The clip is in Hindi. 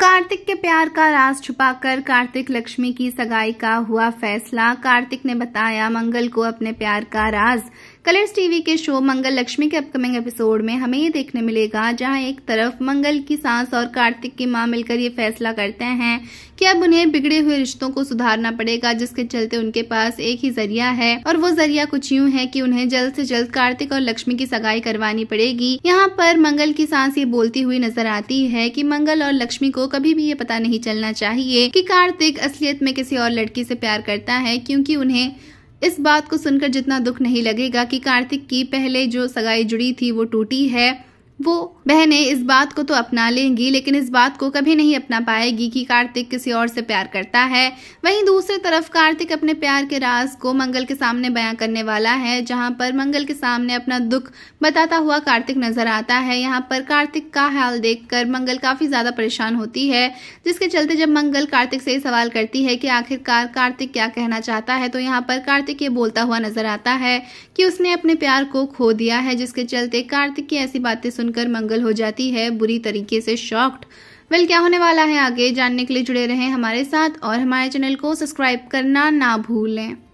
कार्तिक के प्यार का राज छुपाकर कार्तिक लक्ष्मी की सगाई का हुआ फैसला कार्तिक ने बताया मंगल को अपने प्यार का राज कलर्स टीवी के शो मंगल लक्ष्मी के अपकमिंग एपिसोड में हमें ये देखने मिलेगा जहां एक तरफ मंगल की सांस और कार्तिक की मां मिलकर ये फैसला करते हैं कि अब उन्हें बिगड़े हुए रिश्तों को सुधारना पड़ेगा जिसके चलते उनके पास एक ही जरिया है और वो जरिया कुछ यूं है कि उन्हें जल्द से जल्द कार्तिक और लक्ष्मी की सगाई करवानी पड़ेगी यहाँ पर मंगल की सांस ये बोलती हुई नजर आती है की मंगल और लक्ष्मी को कभी भी ये पता नहीं चलना चाहिए की कार्तिक असलियत में किसी और लड़की से प्यार करता है क्यूँकी उन्हें इस बात को सुनकर जितना दुख नहीं लगेगा कि कार्तिक की पहले जो सगाई जुड़ी थी वो टूटी है वो बहनें इस बात को तो अपना लेंगी लेकिन इस बात को कभी नहीं अपना पाएगी कि कार्तिक किसी और से प्यार करता है वहीं दूसरी तरफ कार्तिक अपने प्यार के राज को मंगल के सामने बयां करने वाला है जहां पर मंगल के सामने अपना दुख बताता हुआ कार्तिक नजर आता है यहां पर कार्तिक का हाल देखकर मंगल काफी ज्यादा परेशान होती है जिसके चलते जब मंगल कार्तिक से सवाल करती है कि आखिरकार कार्तिक क्या कहना चाहता है तो यहाँ पर कार्तिक ये बोलता हुआ नजर आता है कि उसने अपने प्यार को खो दिया है जिसके चलते कार्तिक की ऐसी बातें सुन सुनकर मंगल हो जाती है बुरी तरीके से शॉक्ड वेल क्या होने वाला है आगे जानने के लिए जुड़े रहें हमारे साथ और हमारे चैनल को सब्सक्राइब करना ना भूलें